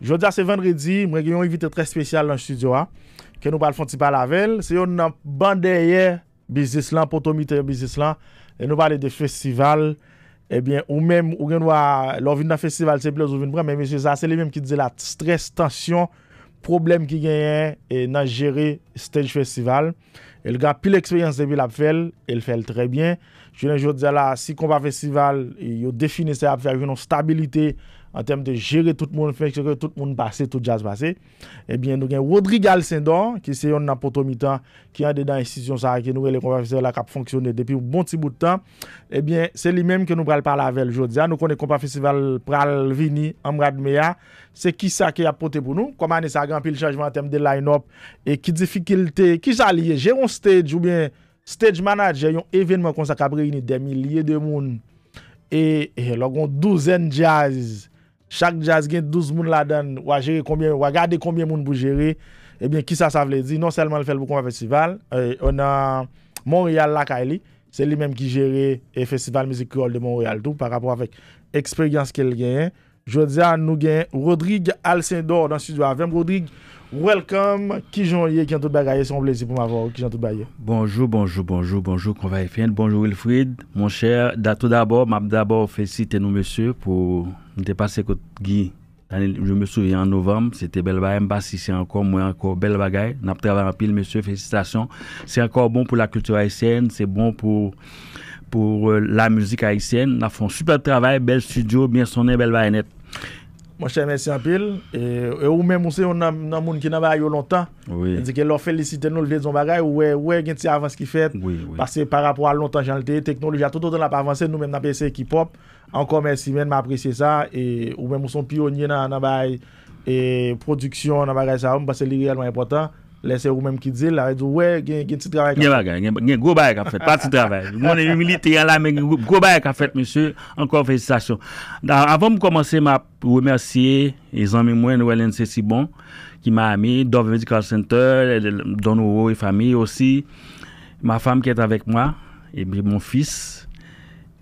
Jodi a c'est vendredi, mwen gen yon evite tre spesyal le studio a, hein, ke nou pal fonti pal avel, se yon nan bandeye bizis lan, potomite bizis lan, e nou pale de festival, eh bien, ou men, ou gen wak, lor vin nan festival se plez ou vin pran, men Monsieur se c'est li men ki dize la stres, tension, problème qui gagne et nan jere stage festival, el a pil eksperyans debi la fel, el fel très bien, jodi a la, si kompa festival, yo define se ap fe, yon stabilite, An tem de jere tout moun fèk, jere tout moun basè, tout jazz basè. Ebyen eh nou gen Rodrigal Sendo, ki se yon napoto mi tan, ki yande dan institisyon sa, ki nou re le kompa festival a kap fonksyonè depi ou bon ti bout tan. Ebyen, se li menm ke nou pral par lavel jodze. An nou konen kompa festival pral vini, amrad mea. Se ki sa ki apote pou nou, koman e sa agan pi l chanjman an tem de line-up, e ki difikilte, ki sa liye jeron stage ou bien stage manager, yon evenman kon sa kabri yoni demi liye de moun. E logon douzen jazz... Chaque jazz gagne 12 moun la donne, ou combien, ou combien moun pou gérer. Eh bien, qui ça, ça veut dire? Non seulement le fait festival, euh, on a Montréal, la c'est lui-même qui gère eh, le festival musique de Montréal, tout, par rapport avec l'expérience qu'elle gagne. Je veux à nous gagne Rodrigue Alcindor dans le studio avec Rodrigue. Welcome, Kijonye, Kiantou Bagaye, son blessi pou ma vò, Kijonye Bagaye. Bonjour, bonjour, bonjour, bonjour, konvay FN, bonjour Wilfried, mon cher, dato d'abord, m'ap d'abord félicite nou monsieur pou n'te passe kote gi. Je me souvi en novembre, c'était bel bagay, m'passe ici ankor, m'wè ankor bel bagay, nap travè anpil, monsieur, félicitation. C'est ankor bon pou la kouture haïsienne, c'est bon pou euh, la mouzik haïsienne, nap fon super travè, bel studio, bien sonné, bel bagay nette. Mon cher merci un peu, et ou même on c'est on dans monde qui a travaillé longtemps oui dit que leur féliciter nous le besoin bagaille ouais ouais genti avance qui fait parce que par rapport à longtemps Jean le technologie tout autant la pas avancé nous même n'a pas essayé K-pop encore merci même m'apprécier ça et ou même son pionnier dans la production dans la ça parce que c'est réellement important Lese ou menm ki dil la, y a we petit travail ti travay ka gen bagay, gen, gen go bagay ka fet, pa ti travay. Mwen la men gen go bagay ka fet, monsye, ankon felicitasyon. Avon m ma remersye, e zanmi mwen nou si bon, qui ma ami, Dove Medical Center, don ou et e aussi ma femme qui et avec moi et bi mon fis,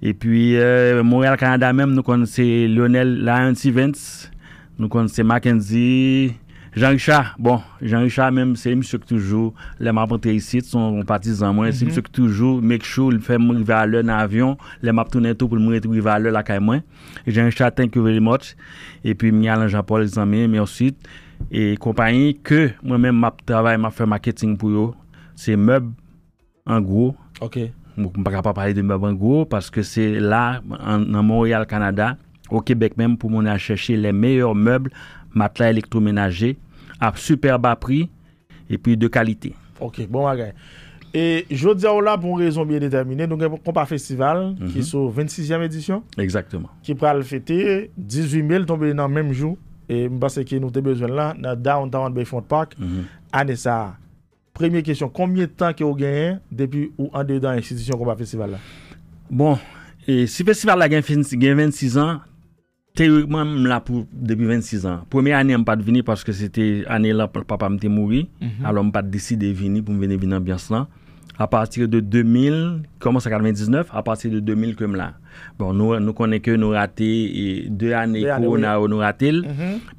e pi euh, Canada même nous kon Lionel nous Events, nou Mackenzie, Jean-Richard, bon, Jean-Richard même, c'est monsieur qui toujours, les m'a ici, partis partisan moi, c'est monsieur mhm. qui toujours, make sure, il fait mon à l'heure dans l'avion, les m'a tourné tout pour me à l'heure là quand moi. Jean-Richard, thank you very much. Et puis, m'y y Jean-Paul, les amis, merci. et compagnie que moi-même, m'a travaille, m'a fait marketing pour eux, c'est meubles, en gros. OK. Je ne peux pas parler de meubles en gros parce que c'est là, en, Montréal, Canada, au Québec même, pour mon chercher les meilleurs meubles matelas électroménagers à super bas prix et puis de qualité. Ok, bon bagay. Et je dis à là pour une raison bien déterminée, nous avons un festival qui mhm. est sur 26e édition. Exactement. Qui pourra le fêter 18 000 tombés dans le même jour. Et je pense que nous avons besoin là, dans Downtown Bayfront Park, mhm. année Première question, combien de temps que vous gagné depuis ou en dedans l'institution comme festival Bon, et si le festival a gagné 26 ans, Terorikman m la pou depi 26 an. Premye ane m pat vini paske sete ane la pwa papa m te mouri, alo m pat deside vini pou m vini binan byan slan. A mhm. patir de 2000, koman sa 99, a patir de 2000 ke m la. Bon nou konen ke nou rate de ane kou na ou nou rate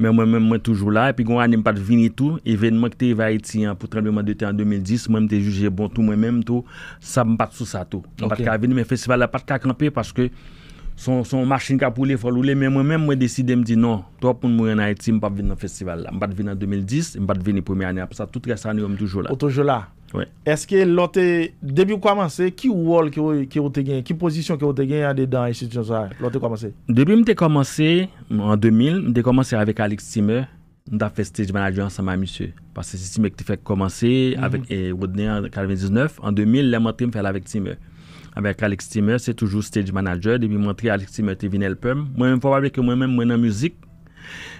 men mwen mwen toujou la epi kon ane m pat vini tou, evenman kete va eti an pou trembe mwen dete an 2010 mwen m te juje bon tou mwen menm tou sa m pat sou sa tou. Men festival a pat kakampi paske Son machin ka pou non, le fol ou le, men mwen mwen deside mdi non. To ap moun moun yon a iti, m pap vin nan festival la. M bat vin nan 2010, m bat vin yon premier ane. Apo sa, tout reste ane yon m toujou la. O toujou la? Oui. Eske lote, debi ou kwa manse, ki wol ki ou te gen? Ki posisyon ki ou te gen yon dedan? Lote kwa manse? Debi m te kwa manse, an 2000, m te kwa manse avik Alex Simer. M ta feste jvan a jwen ansan ma misyo. Pase si Simer ki te fèk kwa manse, avik Rodney an 1999. An 2000, lèm an tri m fè la vek Simer. Avèk Alex Timer, se toujou stage manager, debi montre Alex Timer te vinè l'pèm. Mwen fòp avèk mwen mèm mwen nan müzik,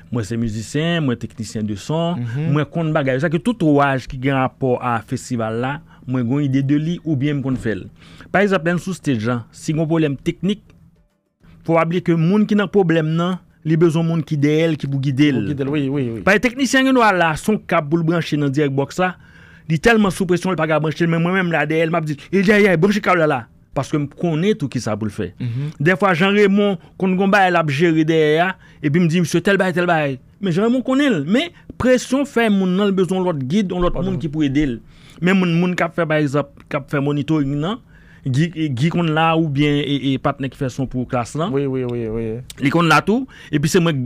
mwen se müzisyen, mwen teknisyen de son, mwen kont bagay. Sè ki tout ouaj ki gen rapport a festival la, mwen gwen ide de li ou bien mwen kont fèl. Par exemple, en sou stage, si gwen poulem teknik, fòp avèk mwen ki nan problem nan, li bezon mwen ki de el, ki pou gide el. Par teknisyen gen nou al la, son kap pou l'branche nan dièk boksa, li telman sou presyon l'pagabranche, mwen mwen mèm la de eh, el, mèp Paske m konè tou ki sa pou l fè. Mhm. De fwa jan remon kon gomba el ap jere de e ya, e bi m di msye tel bay tel bay. Men jan remon konè l. Men presyon fè moun nan l bezon l ot guide, l ot moun ki pou edel. Men moun moun kap fè byzop, kap fè monitory nan, Gye kon la ou bien e, e pat nek fè son pou klas lan. Oui, oui, oui, oui. Lè kon la tou. E pi se mwen,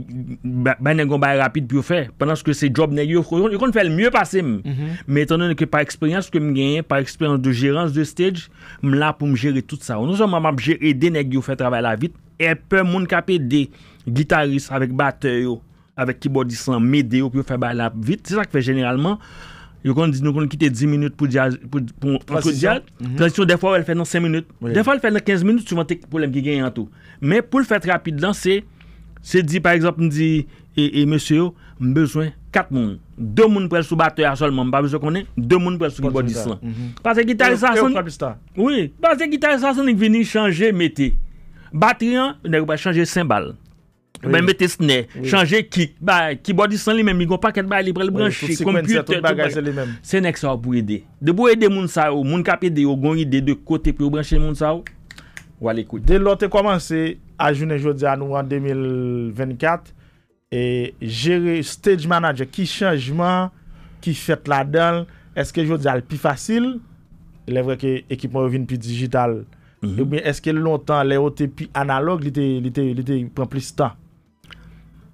bè nek gon bè rapide pou yo fè. Pendan se ke se job nek yo fè, yo kon fè l'myeu pasè mè. Mè mhm. etanè nè ke pa eksperyans ke mè ganyè, pa eksperyans de jérans de stage, mè la pou mè jère tout sa. O nou sa mè mè mè jère de nek yo fè travè la vit. E pè moun kapè de gitarist avèk batè yo, avèk kibodi san, mè de yo pou yo fè bè la vit. Sè sa ki fè generalman. Yo kon di nou kon ki te 10 minute pou di ad, pransisyon mhm. defo wè l fè nan 5 minute, defo wè l fè nan 15 minute, souvan te problem ki genye an tou. Mè pou l fèt rapide lan se, se di par exemple, mè di, e mè sè yo, mè beswen 4 moun, 2 moun pou el sou batre ya solman, mè pa beswen konen, 2 moun pou el sou ki wè di sa. Pasè gitarre sarsan, oui, pasè gitarre sarsan nèk vini chanje mette, batre yon, nèk wè chanje 5 bal. Ben bete sne, chanje kik, ba, kibodi san li men, mi go paket ba li pre li branche, kompute, tout bagaj se li men. Se nek sa ou pou ede. De pou ede moun sa ou, moun kapede ou gon ide de kote pre ou branche moun sa ou, wale kou. De l'ote komanse a jounen jodi anou an 2024, e jere stage manager, ki chanjman, ki fet la den, eske jodi al pi fasil, le vreke ekipman revin pi digital, mhm. ou mi eske l lontan le ote pi analog, li te pren plis tan.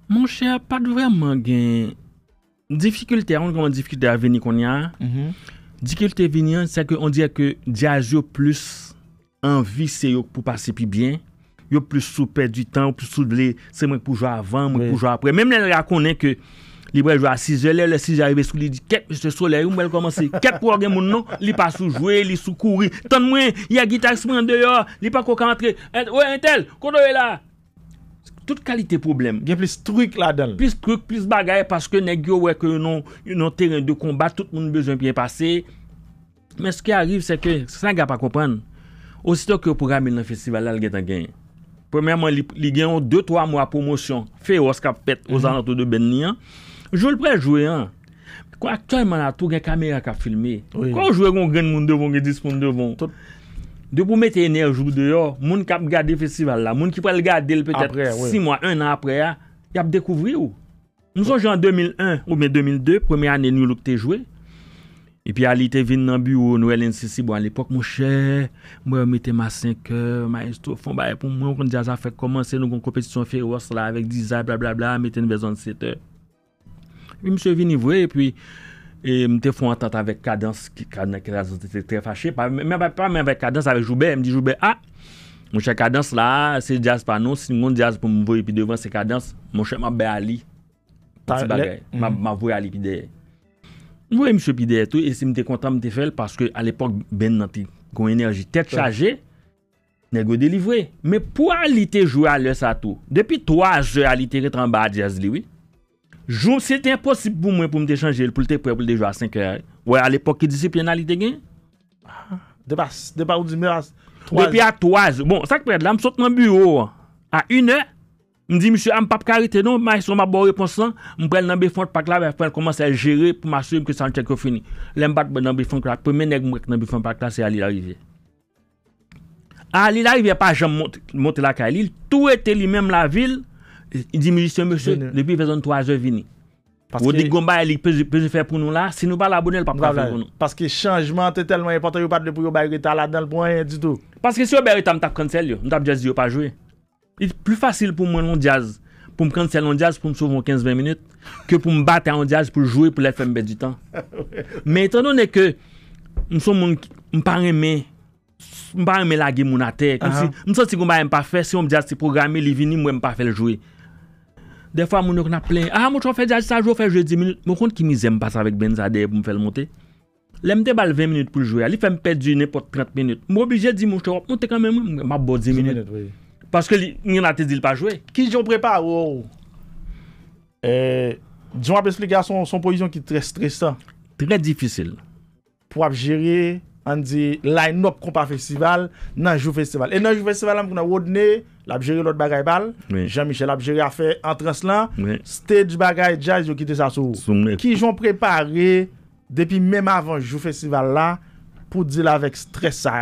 Mon chè, pat vreman gen, Difikultè, an genman, Difikultè veni kon yon, Difikultè veni an, Sè ke, an dè ya ke, Dè ya yo plus, An vi sè yo pou pase pi bien, Yo plus sou perdi tan, Yo plus sou ble, Sè mwen pou jwa avan, Mwen pou jwa apre, Mèm lè lè lè lè konen ke, Li brel jwa 6 lè, Le 6 jwa yon, Lè sè jè yon, Lè sè jè yon, Lè sè jè yon, Lè sè jè yon, Lè sè jè yon, Lè sè jè yon, Lè sè j Non, non tout kalite poublem, gen plis truk la dan. Plis truk, plis bagay, paske ne gyo wek yon teren de kombat, mhm. tout moun bezon piye pase. Men, skye arive, seke, san gya pa kopan, osito ki yo pou ramil nan festival al gen ta gen. Premèman, li gen yon 2-3 mwa promosyon, fey os kap pet, os anato de ben ni an. Joule prej jouye an, kwa aktoy man ato gen kamera kap filme, kwa jouye yon gen moun devon, gen dis moun devon? De pou mette enerjou de yo, moun kap gade festival la, moun ki prel gade el petet 6 mwa, 1 an apre ya, yap dekouvri yo. Mou son jè an 2001 ou mè 2002, premi anè nou lòk te jwè. E pi alite vin nan bureau nou el NCC, bo an l'epok mou chè, mou yo mette ma 5h, ma estofon, ba epon moun kon ah, jaz a fè komanse nou kon kompetisyon fè rost la, avèk 10 a, blablabla, mette nè bezon 7h. E pi mou se vin y vwe, e pi... E mte fwantant avek Kadans, Kadans ou te fache, mwen avek Kadans avek Joubet, mwen di Joubet, a, mwen chè Kadans la, se jaz panon, si mwen jaz pou mwen voye pi devan se Kadans, mwen chè mwen bay Ali, ma voye Ali pi deye. Mwen voye mwen chè pi deye tou, e se mwen te kontan mwen te fel, paske al epok ben nan ti kon enerji tet chaje, ne go delivre. Me pou alite jouye alye sa tou, depi 3 je alite retran baye jaz liwi, Joum, se te imposib pou mwen pou mwen te chanje, pou lte pwè pou l de jwa 5 rè, wè a l epok ki disiplin nalite gen? De pa ou di mè a 3 rè. De pi a 3 rè. Bon, sakpèd, ah, non, la m sot nan bureau, a 1 rè, m di msè a m pap karite nou, m a y son m a bon reponsan, m prel nan bifonk pak la, vè fwen l komanse a jere pou m asuri m ki san chek yo fini. Lè m bat nan bifonk la, pwè men neg m wèk nan bifonk pak la, se a li la rive. A li la rive, pa jom monte la ka li, tou ete li menm la vil, I di mi jiste mèche, depi fè zon 3 zè vini. Ou di gomba elik pè zè fè pou nou la, si nou ba la bonè, lè pa pa fè pou nou. Paske chanjman te telman yon pata yon pata lè pou yon baye yon ta la den lè pou wè yon du tout. Paske si yo bè yon ta m tap kansel yo, m tap jazz yon pa jwè. Plou fasil pou mwen yon jazz, pou m kansel yon jazz pou m souvoun 15-20 minute, ke pou m batte yon jazz pou jwè pou lè fè m bè di tan. Mè etan nou nè ke, m son m pa remè, m pa remè la gè moun atè, De fwa moun nou kon ap plen, a moun chon fè di a di sa jò fè jò 10 min, moun kont ki mizè m'passe avèk ben zade pou m'fè l'montè. Lè m'te bal 20 min pou l'jouè a, li fè m'pè djounè pot 30 min. M'obijè di moun chon, moun te kamè mou, m'ap bo 10 min. Paske lè, moun atè di l'pa jò. Ki jò prepa wò wò wò? Dijon ap esplika son pozisyon ki trè stressan. Trè difisil. Pou ap jere, an di line-up kompa festival, nan jò festival. E nan jò festival an moun kon ap wò dne... La bjeri lot bagay bal, Jean-Michel la bjeri a fe entres lan, stage bagay jazz yo ki te sa sou. Ki jon prepari depi menm avan jou festival la pou di la vek stresa.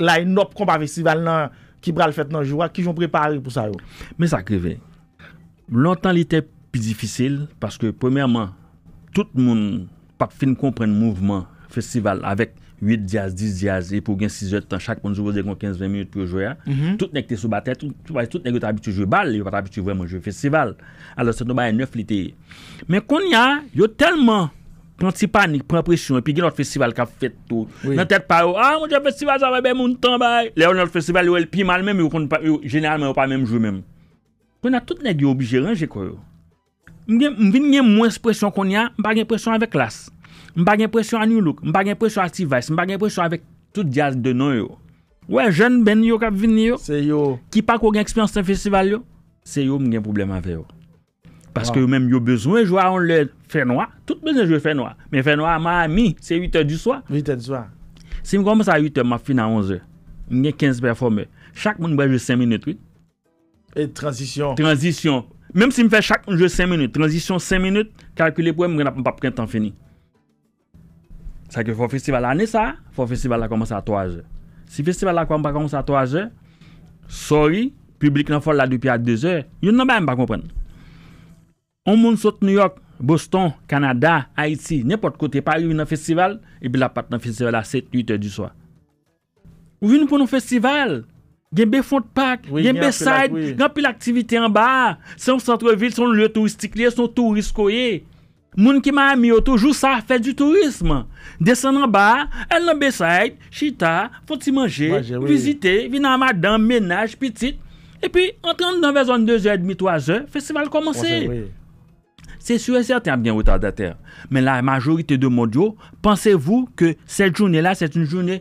La inop kompa festival la ki bral fet nan jou, ki jon prepari pou sa yo. Me sakreve, lontan li te pi difisil, paske premèman, tout moun pak fin kompren mouvman festival avek, 8 diaz, 10 diaz, e pou gen 6 eot tan chak pou nou zo bozen kon 15-20 minute pou yo jwè a. Tout nèk te sou ba tèt, tout nèk yo ta abitjou jwè balle, yo pa ta abitjou jwè moun jwè festival. Alo se nou baye 9 litè ye. Men kon ya, yo telman pwant si panik, pwant presyon, e pi gen lot festival ka fèt tou. Men tèt pa yo, a moun jwè festival zavè bè moun tan baye. Le yo lot festival yo el pi mal mèm, yo kon genèlman yo pa mèm jwè mèm. Kon a tout nèk yo objè ranjè kon yo. Mwen vin gen mwen espresyon kon ya, mwen pa gen espresyon avè k M pa gen presyon a New Look, m pa gen presyon a T-Vice, m pa gen presyon avèk tout jazz de non yo. Ouè, jèn ben yo kap vin yo, ki pak ou gen ekspansyon festival yo, se yo m gen problem avè yo. Paske yo menm yo bezwen, jou a on lè, fè noa, tout bezwen jou fè noa, men fè noa, ma ami, se 8è du soa. 8è du soa. Se m konmè sa 8è, ma fin a 11è, m gen 15 performè, chak moun mwen jè 5 menèt wè. Et transition. Transition. Mèm si m fè chak mwen jè 5 menèt, transition 5 menèt, kalkule pou m, m gen ap m pa prèntan fèni. Sa ke fò festival anè sa, fò festival la komanse a 3 jè. Si festival la komanse a 3 jè, sorry, publik nan fò la dupi a 2 jè, yon nan mè mè pa kompèn. An moun sot New York, Boston, Canada, Haiti, nè pot kote pa yon festival, epi la pat nan festival a 7-8 jè du soya. Ou yon pou nou festival, genbe fond de pak, genbe side, genbe l'aktivité an ba, san ou centre ville, san ou lè touristik lè, san ou tourist koye. Moun ki ma a mi o toujou sa fè di tourisme. Desen an ba, el nan besayt, chita, fò ti manje, vizite, vin an madan, menaj, pitit. E pi, entran nan vèzon 2h30-3h, festival komanse. Se sou e sèr ti an bien wè tan datè. Men la majorite de modyo, pansevou ke sèt jounè la, sèt jounè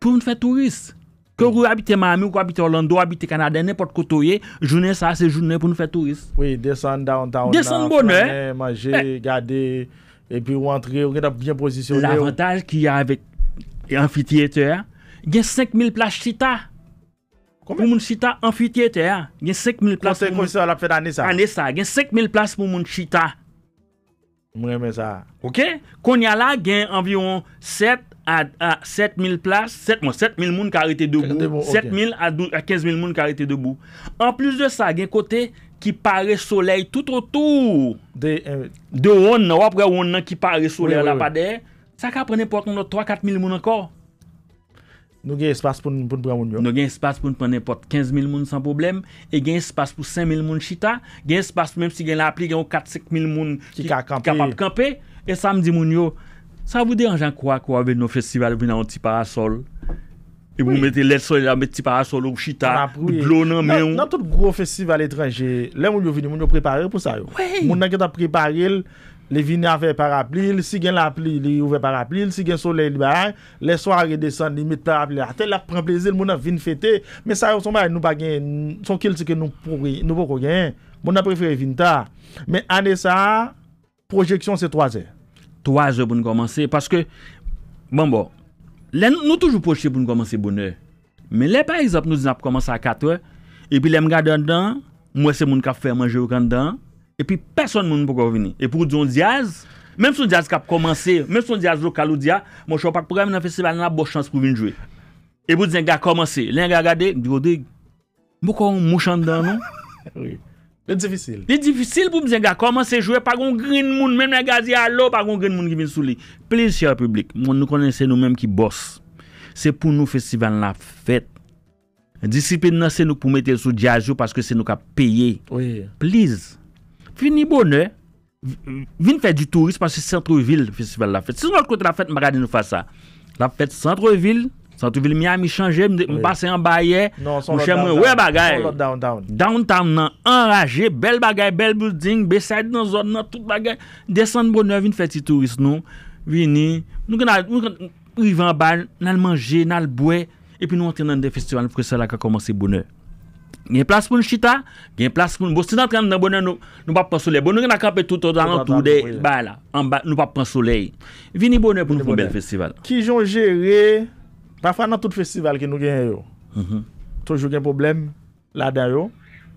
pou moun fè touriste. Kè wou abite Miami, wou wou abite Orlando, wou wou abite Kanade, nè pot koto ye, jounen sa, se jounen pou nou fè turist. Oui, descend downtown, nan, fwane, manje, gade, epi wou antre, wou gen ap bien posisyon yo. L'avantage ki ya avèk amfiteyete ya, gen 5.000 plas chita. Pou moun chita amfiteyete ya, gen 5.000 plas pou moun chita. Kote kon se alap fèd ane sa? Ane sa, gen 5.000 plas pou moun chita. Mwen men sa. Ok, kon ya la gen anvyon 7. A 7000 bon, moun karete debou 7000 a 15000 moun karete debou En plus de sa gen kote Ki pare soleil tout ou tout euh, De ouan nan Ou apre ouan nan ki pare soleil la pa der Sa ka prene porton do 3-4000 moun ankor Nou gen espas pou nou prene porton 15000 moun san problem E gen espas pou 5000 moun chita Gen espas pou mèm si gen la apri gen ou 45000 moun Ki kapap kampe E samdi moun yo Sa wou de an jan kwa kwa ve nou festival vina an ti parasol? E mw mw mette let soli an met ti parasol ou chita? Na tout gro festival etranje, le mw yo vini mw yo prepare pou sa yo. Mw nan ket ap prepare, le vini avè parapli, le sigen la pli, le yu vè parapli, le sigen soli el bar, le swa redesan, li mette parapli, atè la pran plezi, mw nan vin fete. Men sa yo soma nou bagen, son kil se ke nou pou kogen, mw nan prefer vin ta. Men ane sa, projeksyon se 3è. Troye zwe pou nou komanse, paske, bambou, lè nou toujou poche pou nou komanse bonè, men lè pa esop nou dina pou komanse a 4è, epi lè mga dèndan, mwen se moun kap fè manjè ou kandan, epi peson moun pou kovini, epi ou diyon diaz, mèm son diaz kap komanse, mèm son diaz lo kalou dia, mò chòpak pou gèm nan festival nan ap bò chans pou vin jwe. Epi ou diyen gè komanse, lè mga gade, mwen diyo oh, dey, mò kon mouchan dèndan nou, wè. E difisil. E difisil pou mwen zenga. Koman se jwe pa gon grin moun. Mwen mwen gazi alo pa gon grin moun ki vin sou li. Plis chè republik. Mwen nou konen se nou mèm ki bosse. Se pou nou festival la fèt. Disipin nan se nou pou mette sou di a zyo. Paske se nou ka peye. Oui. Plis. Fini bonè. Vin fè di touriste. Paske sentrouvil festival la fèt. Si mwen kont la fèt magade nou fè sa. La fèt sentrouvil. San tou vil mi a mi chanje, mou pase yon baye, mou chan mwen wè bagay. Non, son lot down, down. Downtown nan, anraje, bel bagay, bel building, besay di nan zon nan, tout bagay. Desan bonneur, vin fèti touriste nou. Vini, nou gen a, ou yon ven a bal, nan al manje, nan al bouè, epi nou an tre nan de festival, fwè se la ka komanse bonneur. Gen plas pou nou chita, gen plas pou nou bosti nan tre nan bonneur, nou pa pran soley. Bonneur gen a kapè tout an, an tou de, ba la, nou pa pran soley. Vini bonneur pou nou pou bel festival. Ki jon jere... Parfwa nan tout festival ki nou genye yo, toujou gen problem la da bon yo,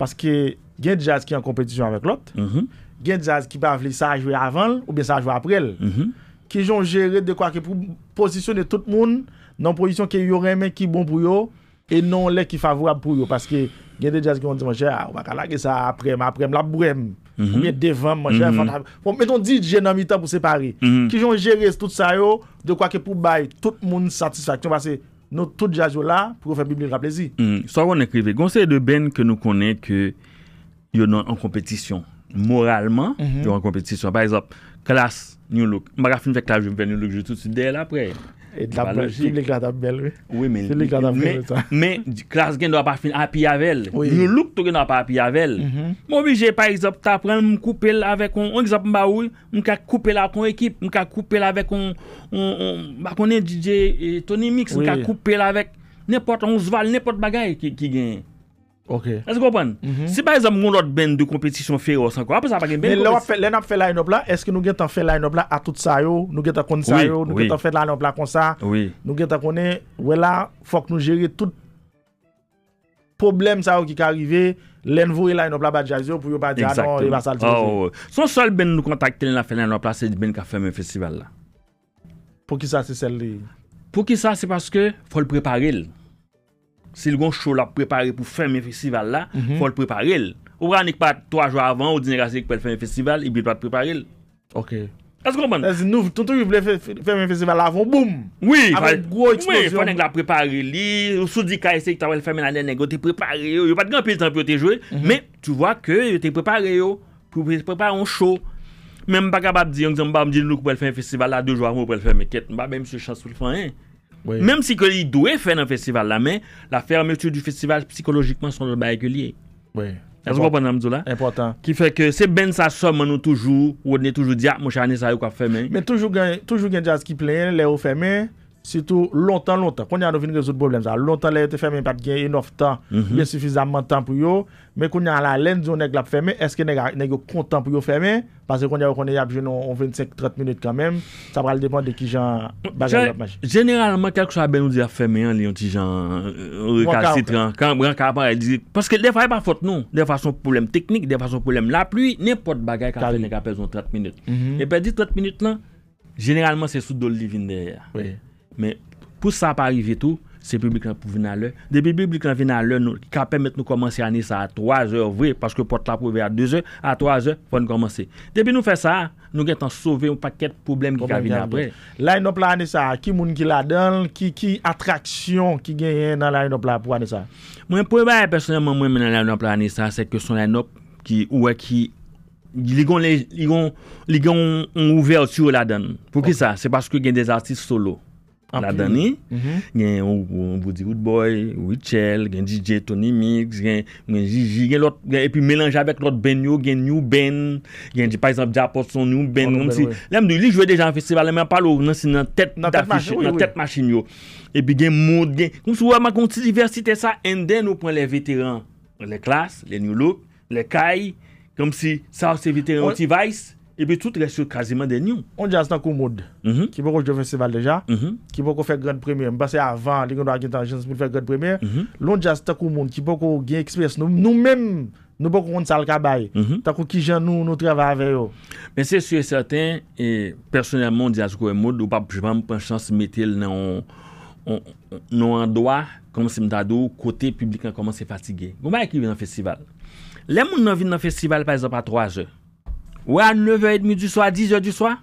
paske gen jazz ki an kompetisyon avèk lot, gen jazz ki pa vle sa a jwe avan ou ben sa a jwe aprel, ki joun jere dekwa ki pou posisyonne tout moun nan posisyon ki yon remen ki bon pou yo e non le ki favorab pou yo, paske Gen de jaz ki yon di manche, wakala ah, ge sa aprem, aprem, la brem, ou mi e devan manche, mhm. fan ta. Bon, men ton di, jen nan mi tan pou separe. Mhm. Ki yon jere tout sa yo, de kwa ke pou baye, tout moun satisfaktyon, base nou tout jaz yo la pou ou fe bibline raplezi. Mhm. So, woun ekrive, gonsen de ben ke nou konen ke yon nan an kompetisyon, moralman yon an kompetisyon. Par exemple, klas, nyon louk, mbara fin fek la joun, ven nou louk, joun tout si del apreye. Et la plajik. Si li klad ap bel we. Oui men. Si li klad ap bel we ta. Men, klas gen do ap api avel. Oui. Moun loup tou gen do ap api avel. Moun bije, pa exemple, ta prene mou m'm koupel avek moun. Moun exemple mba ouy, moun m'm ka koupel ap moun ekip. Moun ka koupel avek moun. Bakonè DJ euh, Tony Mix, moun m'm ka koupel avek. Nèpot, moun zval, nèpot bagay ki gen. Ok. Ese gopan? Mhm. Si ba e zam moun lot ben de kompetisyon fero san kon? Ape sa bagen ben kompetisyon? Men lè wap fè lè nop la, eske nou gen tan fè lè nop la atout sa yo? Nou gen tan konn sa yo? Nou gen tan fè lè nop la kon sa? Oui. Nou gen tan konnen, wè la, fok nou jere tout problem sa yo ki ka rive, lè nvou lè nop la badja yo pou yo badja nan yi basal diyo. Son sol ben nou kontakte lè nop la fè lè nop la, se di ben ka fè men festival la. Po ki sa se sel li? Po ki sa se paske, fò l'prepare lè. Se l goun chou la pou prepare pou fèmè festival la, pou fèmè l preparel. Ouwa anèk pa 3 jou avan, ou di nega se l pou fèmè festival, i bide pa t preparel. Ok. As kompon. As nou, ton tou ki pou fèmè festival la, pou boom! Oui! Avek gwo iti nosyon. Oui! Fèmè l la preparel li, ou sou di ka y se ki ta fèmè la nenèk, ou te mhm. preparel yo. Yo pati gampil tanp yo te jwe, men, tu wak ke yo te preparel yo pou fèmè yon chou. Men m'paka bat di, an gizan m'ba m'jil nou pou fèmè festival la, 2 jou avan pou fèmè kèt. Mèm si ke li dwe fè nan festival la mè, la fermetur du festival psikologikman son lè bè yè ke liè. Wè. Yansou pa pè nan mzou la? Impotant. Ki fè ke se bèn sa som mè nou toujou, wè dè toujou diya, ah, mò chè anè sa yò kwa fermè. Mè toujou gen jazz ki plè, lè ou fermè. Situ lontan lontan, konye an nou vin rezout problem zan, lontan lè yote fèmè yon pat gen mhm. yon of tan, yon soufizanman tan pou yon, mè konye an lan lèn zyon nèk la fèmè, eske nèk yo kontan pou yon fèmè, pasè konye wè konye yap joun yon 25-30 minute kan mèm, sa pral depan de ki jan bagay lop maj. Generalman, kelk chwa ben nou di euh, a fèmè yon li yon ti jan rekaj sitran, kan brank apare di, paske defa yon pa fote nou, defa yon pou lèm teknik, defa yon pou lèm la pluy, nèpote bagay ka fè nèk apè zyon 30 minute. Men, pou sa parive tout, se publik nan pou vin nan lè. Debe, publik nan vin nan lè, nou kapèm met nou komanse anè sa a 3 zè ouvre, paske pot la pou ve a 2 zè, a 3 zè, pou an komanse. Debe nou fè sa, nou gen tan sove ou pakèt poublem ki ka vin nan apre. La inop la anè sa, ki moun ki la den, ki ki atraksyon ki gen yè nan la inop la pou anè sa? Mwen pou e baye personelman mwen men nan la inop la anè sa, se ke son la inop ki ouè ki ligon ouverti ou la den. Pou ki sa? Se paske gen des artiste solo. La dani, mhm. gen ou wou di Woodboy, Ouitchel, gen DJ Tony Mix, gen Mwenjiji, gen lot, gen epi melanja bek lot ben yo, gen New Ben, gen di Paisap Dja Potson, New Ben, kom oh, si... Lemden li jwe deja an festival, lemmen apalou, nan si nan tet machin yo. Ebi gen mod gen, kom si wama konti diversite sa enden ou pon le veteran, le klas, le nyolok, le kai, kom si sa ou se veteran ti vaise... epi tout resyo kaziman den yon. On jaz takou moud, ki bo kouj de festival deja, ki bo kou fèk gred premye, mbase avan, lè yon do akintan, jans moun fèk gred premye, loun jaz takou moud, ki bo kou gen ekspres, nou mèm, nou bo kou moun sal kabay, takou ki jan nou nou travay aveyo. Mense, sou yon certain, personelman, di az kou yon moud, ou pa jepan moun penchans, metel nan an doa, koman se mtado, ou kote publika koman se fatigye. Gouman yon ki yon festival? Lè moun nan Ouè a 9h30 du soya, a 10h du soya,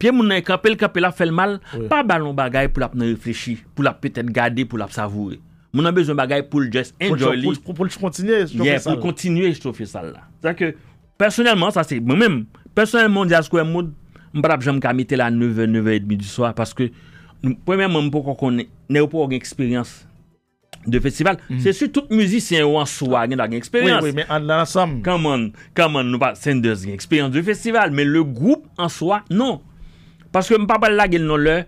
piye mounen kapèl kapèl a fèl mal, pa ba loun bagay pou l ap nan reflechi, pou l ap petèl gade, pou l ap savou. Mounen bezoun bagay pou l jès enjoli. Pou l ch kontinye, ch to fè sal la. Zè ke, personèlman sa se, mounen, personèlman di as kouè moun, moun ap jèm kamite la 9h, 9h30 du soya, paske, mounen moun moun pou kon kon, ne ou pou ou gen eksperyans. De festival, mm. se su tout muzisyen ou answa gen da gen eksperyans. Oui, oui, mais en l'ensemble. Come on, come on, nous parle, c'est une deuxième expérience de festival. Mais le groupe answa, non. Parce que m'papal la gen l'on l'heure,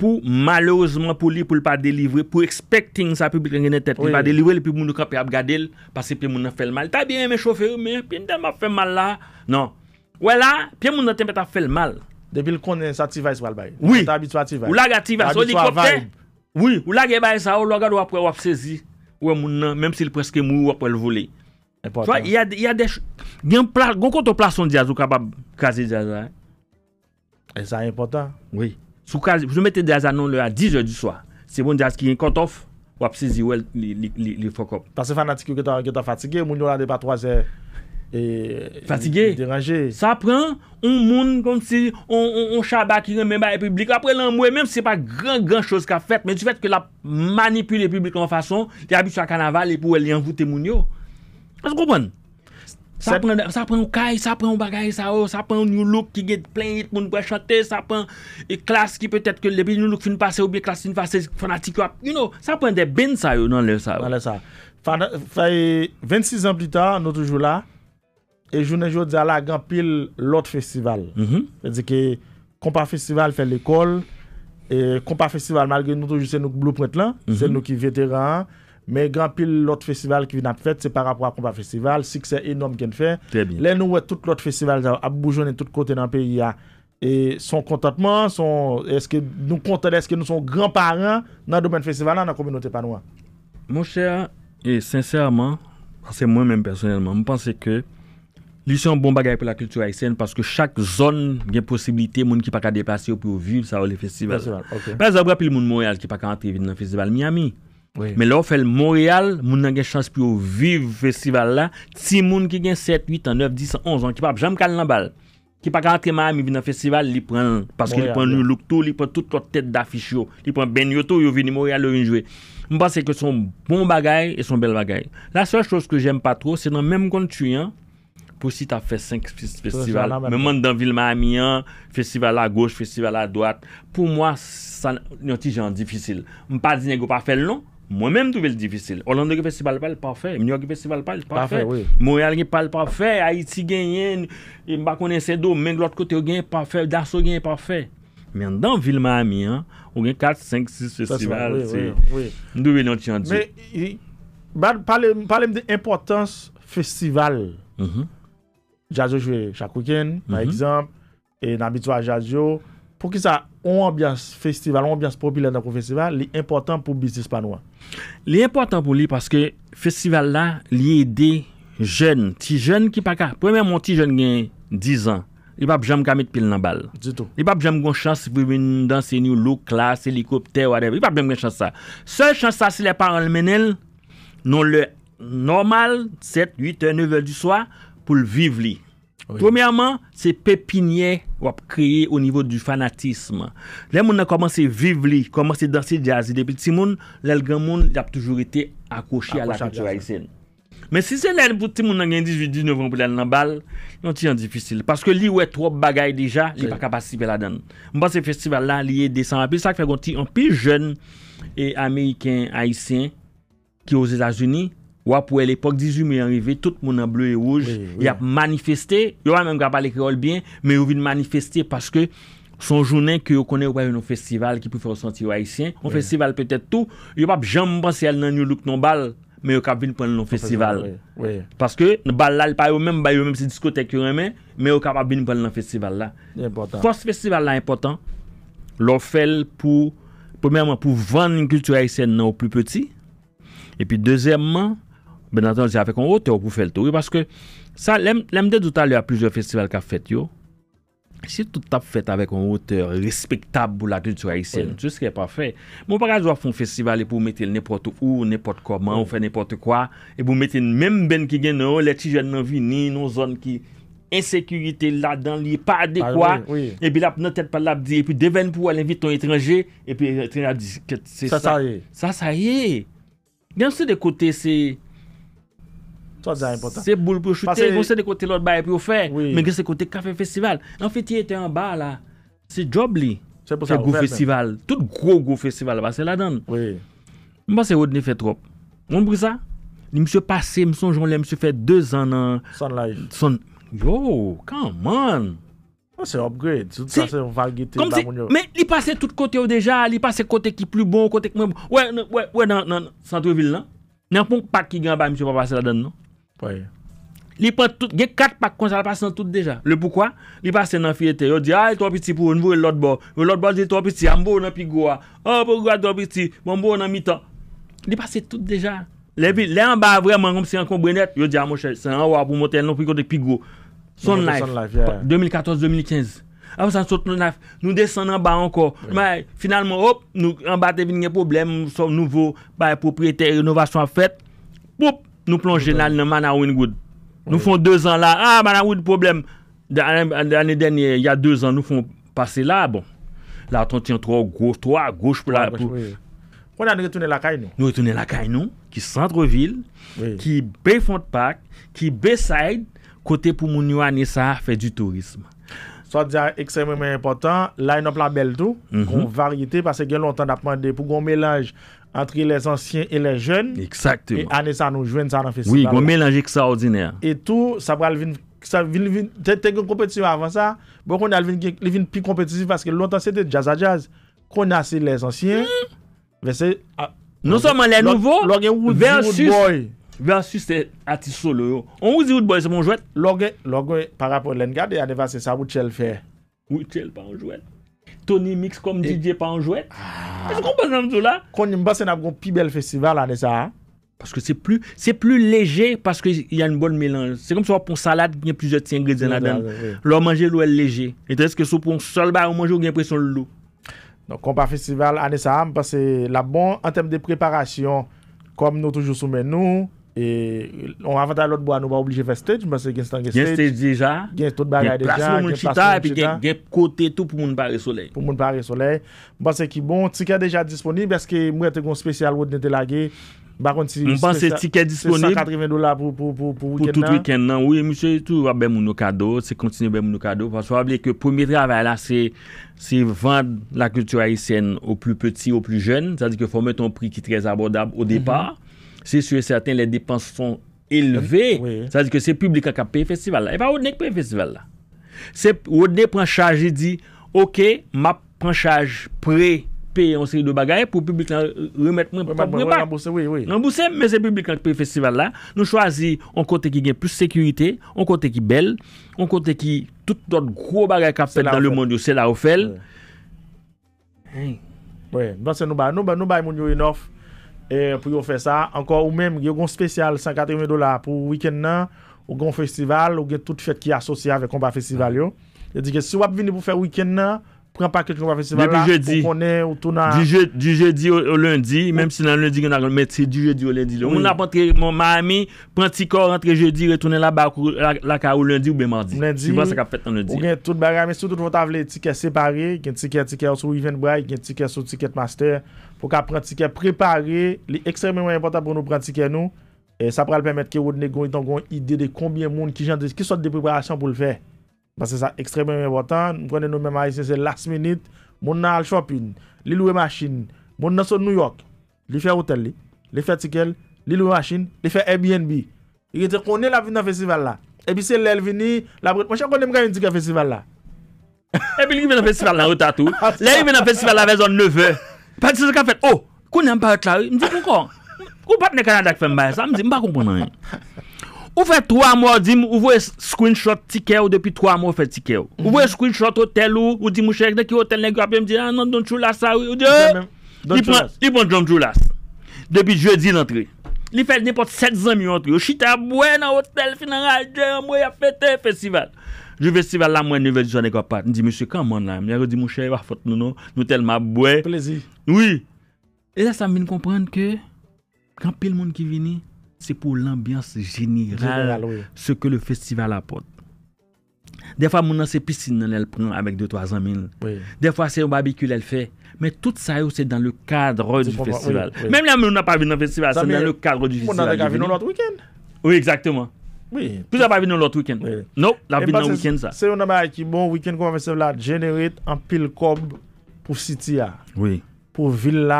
pou malheureusement, pou l'il pou l'pa délivrer, pou expecting sa public en gen nette tête, l'il pa délivrer, l'il pou mounou kapi ap gade l, parce que pi mounou fè l mal. Ta bien, mè chauffeur, mè, pi mè dè mè fè mal la. Non. Ouè la, pi mounou tempe ta fè l mal. Depi l'kondensatif vice val bay. Oui. Ta habituativ vice Oui, ou la bay sa, ou ou a ou moun nan, presque si ou presque le volé. Important. y a, y a de ch... gon de diaz ou capable diaz Et ça important. Oui. Sou kaze, mette diaz le à 10 h du soir, c'est bon diaz ou cut ou ou le ou Parce que fanatique fatigué, ou moun de 3 h E, Fatige, sa pren On moun kon si On chaba ki remen ba republik Apre lan mwen, menm se pa gran gran chos ka fet Men di fet ke la manipule republik Nan fason, te abiswa kanaval E pou elen vute moun yo Sa pren Sa pren ou kaj, sa pren ou bagay sa ou Sa pren ou nyoulouk ki get pleyit moun prechante Sa pren e klas ki petet ke lepi Nyoulouk fin pase ou bi klas fin pase Sa pren de ben sa ou nan le sa 26 an plita Notou jou la e jounenjou di ala, gampil lot festival. Fèdzi mhm. e ki kompa festival fè l'ekol, e kompa festival, mal gen nou tou jousen nou blou pwèt lan, mhm. sè nou ki veteran, men gampil lot festival ki vin ap fèt, se par rapor a kompa festival, sikse enom gen fè. Lè nou wè tout lot festival a boujounen tout kote nan peyi ya. E son kontantman, eske nou kontantman, eske nou son granparen nan domen festival nan komponote panwa. Moun chè, e sènsèrman, anse mwen mèm personelman, moun panse ke Li se yon bon bagay pou la kultura ekseyn paske chak zon gen posibilite moun ki pa ka depasyo pou yon viv sa ou le festival. Paske zabwa pil moun Montreal ki pa ka antre vin nan festival Miami. Men la ou fel Montreal moun nan gen chans pou yon viv festival la ti moun ki gen 7, 8, 9, 10, 11 an ki pa ap jam kal nan bal. Ki pa ka antre Miami vin nan festival li pren, paske li pren yon lukto, li pren toutot tete da fichyo. Li pren ben yoto yon vin yon Montreal yon yonjwe. Mwen pan se ke son bon bagay e son bel bagay. La sej chos ke jen pa tro se nan menm kontu yon pou si ta fè 5 festival, mè mèndan vil ma amiyan, festival a goch, festival a doat, pou mwa, sa nè yon ti jan diffisil. Mè pa di nè go pa fè lè non, mè mè mè mè douve lè diffisil. Orlando ki festival pa lè pa fè, Monyo ki festival pa lè pa fè, Mouyal ki pal pa fè, Haiti genyen, mè mè mè mè konen se do, mè mè glot kote yon genye pa fè, Daso genye pa fè. Mè mè mè mè dan vil ma amiyan, yon genye 4, 5, 6 festival. Mè douve lè yon ti jan di. Mè mè Jadjo chwe Chakwikin, na ekzamp, e nabitwa Jadjo. Pou ki sa, on ambyas festival, on ambyas popi lè nan kon festival, li important pou bisis panwa. Li important pou li, paske festival la, li e de jen, ti jen ki paka. Pwè mè mwen ti jen gen 10 an, li pa pjèm gamit pil nan bal. Di tou. Li pa pjèm gon chans pou ven dansen yon louk, klas, helikopter, warev, li pa pjèm gon chans sa. Se chans sa, si lè par an menel, non lè normal, 7, 8, 9, 10 soya, pou l'viv li. Premièman, se pepinye wap kriye ou nivou du fanatisme. Lè moun nan komanse viv li, komanse dansi di azi. Depi ti moun, lè l'gan moun lè ap toujouri te akoshi a l'apitur aysen. Men si se lè lè pou ti moun nan gen 18-19 pou lè nan bal, yon ti yon difisil. Paske li wè tro bagay deja, li pa kapasi ve la den. Mwen pan se festival la, liye desan api. Sak fe gonti yon pi jen e Ameriken aysen ki yo Zazuni. Wap wè l'epok 18 mi anrive, tout moun an bleu e rouge, y ap manifesté, y wè mè mèm gwa pale kreol bien, mè y wè vin manifesté, paske son jounen ki yo konè wè yon festival ki pou fè ressenti yon Haitien, yon festival pètè tout, y wè pap jamban si yal nan yon louk non bal, mè yon kap vin pou yon festival. Paske bal la l'pare wè mèm, mè yon mèm se diskotek yon remè, mè yon kap ap vin pou yon festival la. Fos festival la important, lò fèl pou, pou mè mèm, pou vann yon kultur Haitien nan wè plus petit, Ben attend, jè avèk an roteur pou fèl tou. Parce que, ça, lèm de doutal y a plusieurs festivals k'a fèt yo. Si tout ap fèt avèk an roteur respectable pou la culture aïsse, tout s'kè pa fè. Mou paraj wap fè un festival pou mètè nèpote ou, nèpote koman, ou fè nèpote kwa, et pou mètè mèm ben ki gen nou, lè ti jè nan vi ni nou zon ki, insekurité la dan li, pa adekwa, et bi la p'nè tèt pa la p'di, et pi devèn pou wè l'invite ton étranger, et pi tè y a disket, c'est ça. Ça, Se boule pou yo chute, yon se de kote lòt baye pou yo fè. Men gè se kote kafe festival. An fè ti etè an ba la. Se job li. Se gou festival. Tout gro gou festival vase la dan. Oui. Mwen pa se wòd ne fè trop. Mwen brisa. Ni mse pase, mson joun lè mse fè 2 an nan. Son la yon. Yo, come on. Mwen se upgrade. Sè vage te. Mwen li pase tout kote yo deja. Li pase kote ki plu bon, kote ki mwen bon. Ouè nan, ouè nan, nan, nan. Santouville nan. Nè an pou mpaki gè an ba mse vase la dan non? nan. Poye. Li pa tout, ge kat pak kon sa la pasen tout deja. Le poukwa? Li pasen nan fiyete. Yo di, ay, ah, to piti pou yon vou yon lot bo. Yon lot bo, di, to piti, yon bou yon pi go a. O, pou gwa to piti, yon bou yon mi ta. Li pasen tout deja. Le bi, le yon ba vreman, kon si yon kon bwenet, yo di, amoshe, sen anwa pou moten yon pi kote pi go. Son life, 2014-2015. Avonsan sot non life, nou desen nan ba anko. Ma, finalman, hop, nou yon ba devine problem, nou son nouvo, baye propriete, yon novasyon fet, poup. Nou plonge nan man a ou yon goud. Nou fon 2 an la, ah man a ou yon problem. An an den, ya 2 an nou fon pase la, bon. La ton tient 3, 3, 3, 3. Kwa nan nou etounen la kay nou? Nou etounen la kay nou, ki sentre vil, ki bay font pak, ki bay sayd, kote pou moun yo ane sa a fe di turisme. soit y a important, line-up la belle, tout. mm variété, parce qu'il y longtemps longtemps pour pour un mélange entre les anciens et les jeunes. Exactement. Et année ça nous joindre ça festival. Oui, un mélange extraordinaire Et tout, ça va vin, une compétition avant ça. ça. gen a bon on al parce vin compétitif parce jazz à jazz, qu'on a c'est les anciens, mm. ve se... Non seulement les nouveaux, versus... Woodboy. Versus te ati solo yo. On wou zi wout boy se pon jwet. Logwe, logwe, para pou len gade, ade vase sa wout chel fe. Wout chel pan jwet. Tony Mix kom DJ pan jwet. E skon pasan mtou la? Kon nye mbase nan pibel festival ane sa. Paske se plu leje, paske yon bon melange. Se kom so pa pon salade, gen pizot si engredi nan adan. Lò manje lò el leje. E trez ke sou pon sol ba, ou manje ou gen pizon lò. Non, kon pa festival ane sa, ane pas se la bon, an tem de preparasyon, kom nou toujou sou men nou, E, on avante alot bo anou ba oblije festej, mpase gen stangestej, gen stote bagay dejan, gen plaslo moun chita, gen kote tout pou moun pare soley. Pou moun pare soley, mpase ki bon, tiket deja disponib, eske mwen te kon spesyal wot ne te lage, mpase tiket disponib, se 180 dola pou tout wikend nan. Ouye, msye, tout wap ben moun nou kado, se kontine ben moun nou kado. Fase wap leke, pou mi tre avalase, se vande la kultur haisyen ou plu peti ou plu jen, sa di ke fome ton pri ki trez abodab ou mhm. depa. si sou e saten le dipans fon eleve, sa di ke se publika ka pe festival la, e pa wot nek pe festival la se wot nek pran chaje di ok, ma pran chaje pre pe anseri de bagay pou publika remet mwen pran pre pa nan bouse, men se publika ke pe festival la, nou chwazi on kote ki gen plus sekunite, on kote ki bel on kote ki tout ton gro bagay ka pet dan le moun yo, se la ou fel wè, nan se nou ba, nou ba moun yo enof pou yo fè sa, anko ou mèm, yo gè yon spesyal, 180 000 dolar, pou wikend nan, ou gè yon festival, ou gè tout fèt ki asosye avè kompa festival yo. Se wap vini pou fè wikend nan, prend pas quelque chose au festival depuis là, jeudi on du, jeudi au, lundi même si dans le lundi on a mais c'est du jeudi au lundi on a rentré mon ami prend petit corps entre jeudi retourne là bas la la au lundi ou bien mardi lundi, tu ça fait un lundi on bien tout bagarre mais surtout on ticket les tickets séparés a un ticket sur il y a un ticket sur ticket master pour prenne prendre ticket préparé c'est extrêmement important pour nous prendre ticket et ça pourrait permettre que vous ait une idée de combien de monde qui, qui des préparations pour le faire. Ba se sa ekstrem mwen mwen wotan, mwen konnen nou mwen mwen ayesen se last minute, moun nan al shopping, li loue masin, moun nan son New York, li fè hotel li, li fè tikel, li loue masin, li fè Airbnb. Yon te konnen la vin nan festival la, ebi se lèl vini, la bretman, mwen chan konnen mwen kan yon dik ya festival la. Ebi li vin nan festival nan wotan tou, lè yon vin nan festival nan vèzon 9, pati se zekan fèt, oh, konnen mwen pati la, mwen dik mwen kon, kon pati mwen kanadak fè mwen baye sa, mwen dik mwen pa konponan yon. Ou fe trwa mwo, ou di mwen screenshot tikè ou depi trwa mwo ou fe tikè mhm. ou. Ou vwe screenshot otel ou, ou di mwen chèk de ki otel negrape, mwen di, anan ah, don choulas sa ah, ou, ou di, li pon jom choulas. Depi jodi l'entri. Li fè nipote 700.000 ontri. Ou chita bwe nan otel, finan radye, an mwen ya fète festival. Jou festival la mwen, nou ve di zan negrape, mwen di, mwen se kan mwen la, mwen ya go di mwen chèk, mwen fote nou nou, nou telman bwe. Plezi. Oui. E la sa mwen komprenke, kan pil moun ki vini, c'est pour l'ambiance générale, ce que le festival apporte. Des fois, mon c'est piscine, elle prend avec 2-3 amis. Des fois, c'est un barbecue, elle fait. Mais tout ça, c'est dans le cadre du festival. Même là, on n'a pas vu dans le festival, c'est dans le cadre du festival. On a vu dans l'autre week-end. Oui, exactement. Oui. Plus pas venir l'autre week-end. Non, la vie dans le week-end ça. C'est un bon week-end qui va faire là, générer en pile cob pour city Oui. Pour ville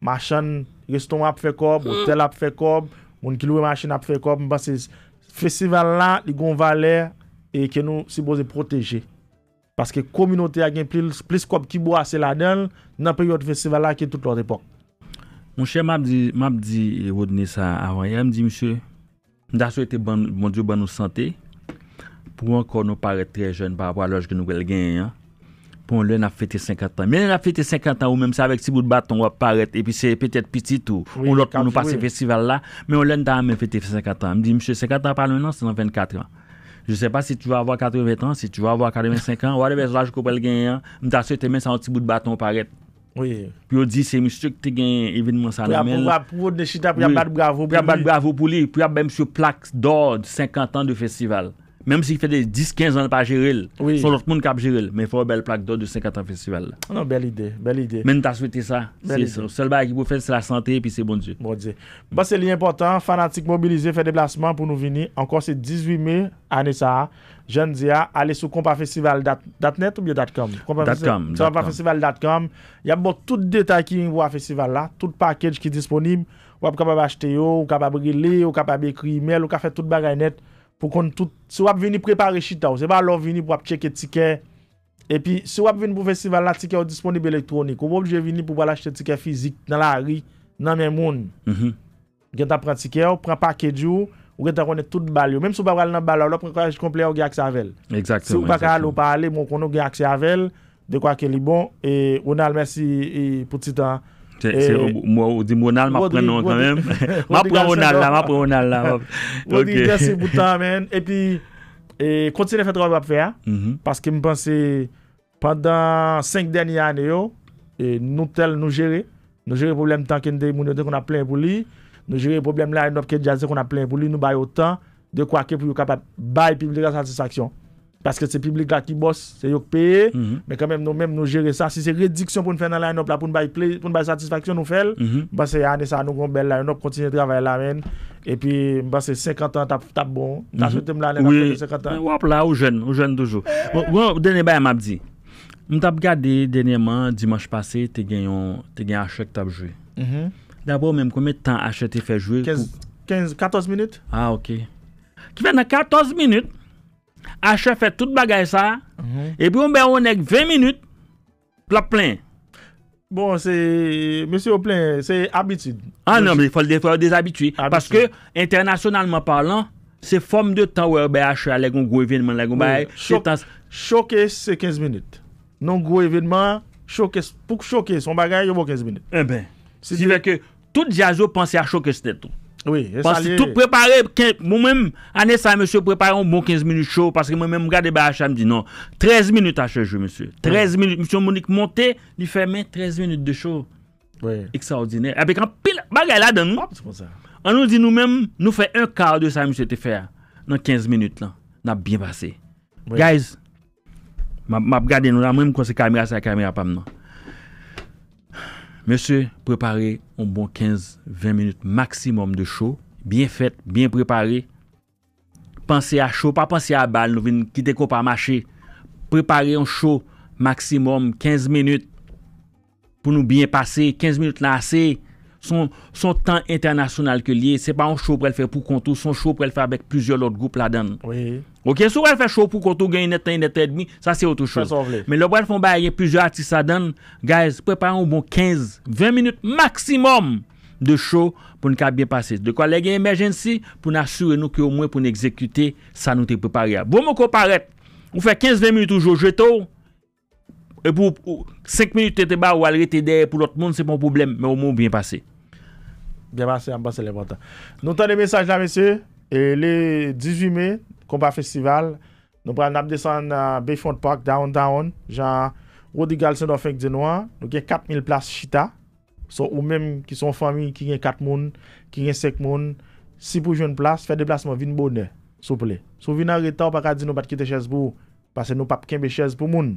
machin, restaurant a fait cob, mm. hôtel cob, Mwen ki louye manchen ap fekop, mwen pan se festival la li gon vale e ke nou si boze proteje. Paske kominote agen plis kop ki bo ase la den, nan pe yot festival la ki tout lo repok. Mwen che mabdi wad nisa avaya, mwen di msye, mwen daso ete mwondyo ban nou sante, pou an kon nou pare tre jen, pa waloj gen nou bel gen yon. pou on lè n a fète 50 an. Mè lè n a fète 50 an ou mè mse avèk ti bout baton wè paret, epi se petèt piti tou, ou lòk ou nou pa se festival la, mè on lè n ta amè fète 50 an. Mè di, mè mse 50 an pa lè nan, se nan 24 an. Je se pa si tu wè avè 80 an, si tu wè avè 85 an, wè de bè zlaj koupèl genyan, mè ta sè te mè sa wè ti bout baton wè paret. Pou yo di, se mè sè ki te genyan, evèd mè mè sa nan men. Pou yo dè chita, pou yo bat bravo pou li, pou yo bat mè mse pl Même s'il fait des 10-15 ans pas gérer, oui. sur l'autre monde qui a géré. Mais il faut une belle plaque d'or de 50 ans festival. Ah non, belle idée, belle idée. Même t'as souhaité ça. C'est Seul bail qu'il faut faire, c'est la santé et puis c'est bon Dieu. Bon Dieu. c'est l'important. Fanatique mobilisé, fait déplacement pour nous venir. Encore, c'est 18 mai, année ça. Jeune Dia, allez sur compafestival.net ou bien .com? Compafestival.com. Compafestival.com. Il y a bon, tout détail qui est festival là, tout package qui est disponible. Vous pouvez capable acheter, vous capable briller, ou capable écrire mail ou faire toute bagaille net pour qu'on tout si vous venez préparer chita ou c'est pas l'on venir pour checker ticket et puis si vous venez pour festival la ticket ou disponible électronique ou vous obligé venir pour acheter ticket physique dans la rue dans même monde mhm. gen ta prends ticket ou prend paquet jou ou gen ta connaît tout balle même si vous pas aller dans balle ou prend courage complet avec exactement si vous pas aller pas aller mon connait gen accès avec de quoi que li bon et le merci pour tout temps Ou di Mounal ma prenon kan men. Ma pre non? Mounal mm-hmm. la, ma pre Mounal la. Ou di Gassi Boutan men. E pi konti se ne fè tro ap fè ya. Paske mwen panse pandan 5 denye ane yo nou tel nou jere. Nou jere problem tanken de mounote kon ap plen pou li. Nou jere problem la enop ke jaze kon ap plen pou li. Nou baye otan de kwa ke pou yo kapap baye pi vide la satisfaksyon. Paske se publik la ki bosse, se yok peye. Men kan men nou jere sa. Si se rediksyon pou nou fè nan line-up la, pou nou bay satisfaksyon nou fèl, basse yane sa nou kon bel line-up, kontine travay la men. E pi basse 50 an tap bon. Naswete m lanen apre 50 an. Wap la, ou jen, ou jen toujou. Wou, dene bay m ap di. M tap gade dene man, dimanche pase, te gen yon, te gen achèk tap jwe. Dabo men, kome tan achèk te fè jwe? 15, 14 minute. Ah, ok. Ki vè nan 14 minute? Ache fè tout bagay sa, epi ou mbe ou nek 20 minut, plop plen. Bon, se, mse ou plen, se abitid. An, an, mbe, fòl de fòl de abitid, paske, internasyonalman parlant, se fòm de tan wè ou bè ache a legon gwo evidman, legon bagay. Chokes, se 15 minut. Non gwo evidman, chokes, pouk chokes, ou bagay, yo vò 15 minut. E eh ben, si vè ke, tout jazo panse a chokes, se netou. Oui, salut. Tout prépare, moun mèm, anè sa mèche, prépare un bon 15 minit show, parce que moun mèm mou gade bè a chan, mou di non, 13 minit a chan, mèche. 13 minit, moun mèche, moun mèche, monte, li fè mè, 13 minit de show. Oui. Ekstraordinè. A pek an, pil, bagay la den nou. Hop, c'pon sa. An nou di nou mèm, nou fè un kardou sa mèche te fè, nan 15 minit lan, nan bien basse. Guys, mou gade mou, nan mèm mou konse kamer a sa kamer a pam nan. Monsieur, préparez un bon 15-20 minutes maximum de show, Bien fait, bien préparé. Pensez à chaud, pas pensez à balle. Nous venons quitter quoi pas marcher. Préparez un show maximum 15 minutes pour nous bien passer. 15 minutes là, c'est Son, temps international que lié, c'est pas un show pour elle faire pour contour, son show pour le faire avec plusieurs autres groupes là-dedans. Oui. Ok, sou wèl fè une pou kontou gen yon net yon ça, c'est sa se otou chouz. Men lò wèl fon ba plusieurs pizyon artist sa dan, guys, preparan ou bon 15, 20 minutes maximum de chaud pour nou ka bien pase. De quoi lè gen emergency, pou nous assurer nou ki ou mwen pou nou ekzekute sa nou te prepare a. Bo ko 15-20 minutes ou je jetou, et pour 5 minutes, te te ba ou alre te pour pou lot moun, se pon problème. Mais au moins, bien passé, Bien passé, c'est important. lè bantan. Nou tan de messieurs. Et le 18 mai kompa festival, nou pran ap desan Bayfront Park, Downtown, genre, Rodegal, Saint-Denis, nou gen 4000 plas chita, sou ou menm ki son fami, ki gen 4 moun, ki gen 5 moun, si pou jwen plas, fè deplasman vin bonè, sou plè. Sou vin an retaw, pa ka di nou bat ki te chèz pou, pa se nou pap kin be chèz pou moun.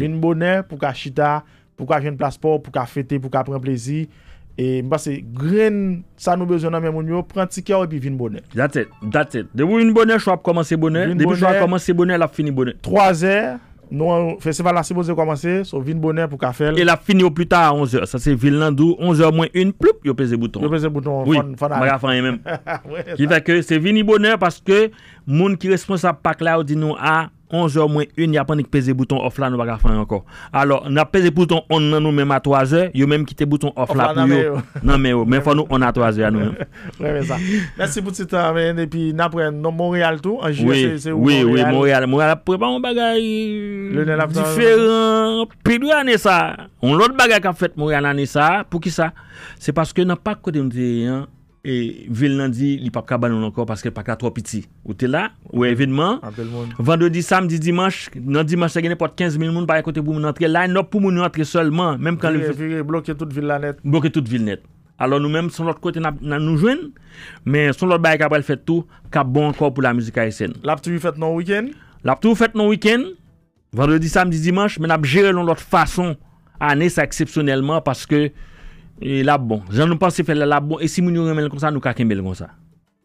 Vin bonè, pou ka chita, pou ka jwen plas pou, pou ka fète, pou ka pren plèzi, E mba se gren sa nou bezonan men moun yo, pren tikya ou epi vin boner. That's it, that's it. Debou vin boner, chwa ap komanse boner. Debou chwa ap komanse boner, la fini boner. Troase er, nou fese valansi boze komanse, so vin boner pou kafel. E la fini ou puta a onze er. Sa se vil nan dou, onze er mwen un, ploup, yo peze bouton. Yo peze bouton, fanare. Oui, fanare fanare men. Ki va ke se vini boner, paske moun ki responsa pak la ou di nou a... Ah, 11 yo mwen, yon yapan ni ke peze bouton off la nou baga fan yon ko. Alo, na peze bouton on nan nou menm a 3 yo, yo menm kite bouton off la pou non, yo. Nan menm ou, menm fan nou, on a 3 yo anou. Mersi bouti ta, menm, epi napren, nan Montreal tou, anjou, se ou Montreal. Oui, oui, Montreal, Montreal pou repan moun bagay, diferent, pi nou ane sa, moun lout bagay kan fet Montreal ane sa, pou ki sa, se paske nan pa kote mwen se, an, E vil nan di li pa ka banon anko Paske pa ka tro piti Ou te la, ou evidman Vande di, samdi, dimanj Nan dimanj se geni pot 15 mil moun Par ekote pou moun antre La nou pou moun antre solman Bloke tout vil net Bloke tout vil net Alors nou menm son lot kote nan nou jwen Men son lot baye kabrel fet tou Kab bon anko pou la mouzika esen Lap tou fèt nan wikèn Lap tou fèt nan wikèn Vande di, samdi, dimanj Men ap jere lon lot fason A ne sa eksepsyonelman Paske E la bon, jan nou pas se fè la la bon E si moun nou remèl kon sa, nou ka kembèl kon sa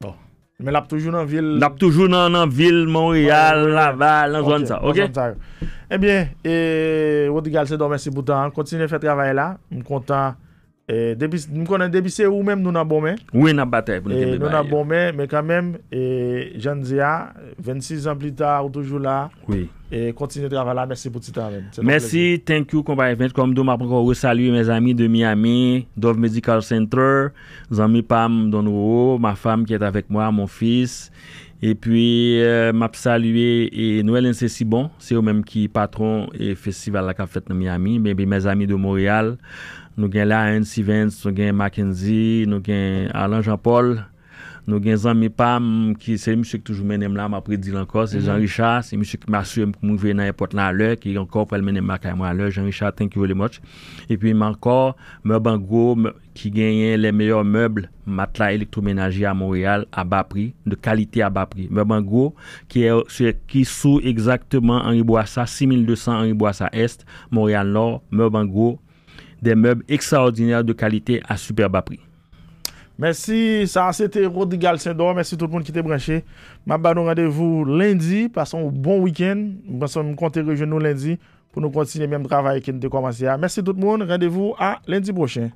bon. Men lap toujou nan vil Lap toujou nan vil, Montreal, ah, Laval, lanswant sa Ok E bien, eh, Rodrigal se do mèsi boutan Kontine fè travay la, m kontan Mwen konen debi se ou menm nou nan bonmen. Ou en nan batay pou nou tebe baye. Nou nan bonmen, men kanmen, jan diya, 26 an pli ta ou toujou la. Oui. E kontine travala, mersi pou ti ta men. Mersi, thank you kompa event. Kom do m kon mes amis de Miami, Dove Medical Center, zami Pam Donro, ma fam ki et avec mwa, mon fils. E pi euh, m ap Noël Noel N.C. Sibon, se yo menm ki patron e festival la ka fet nan Miami. mais mes amis de Montréal Nou gen la Anne Sivens, nou gen Mackenzie, nou gen Alain Jean-Paul, nou gen Zan Mipam, ki se msèk toujou menem la, m apre di lankor, se mhm. Jean-Richard, se msèk m asu m pou moun vey nan yapot la alèk, ki lankor pou el menem la kèmwa alèk, Jean-Richard, thank you very much. E pi mankor, Möb Angro, ki genyen le meyor möbl matla elektromenaji a Montreal a ba pri, de kalite a ba pri. Möb Angro, ki sou exactement 6200 en Ribouassa Est, Montreal Nord, Möb Angro, des meubles extraordinaires de qualité à super bas prix. Merci, ça c'était Rodrigue Sendor. Merci tout le monde qui était branché. Ma nous rendez-vous lundi. Passons un bon week-end. Nous sommes compter nous lundi pour nous continuer même travail qui nous commencé. Merci tout le monde. Rendez-vous à lundi prochain.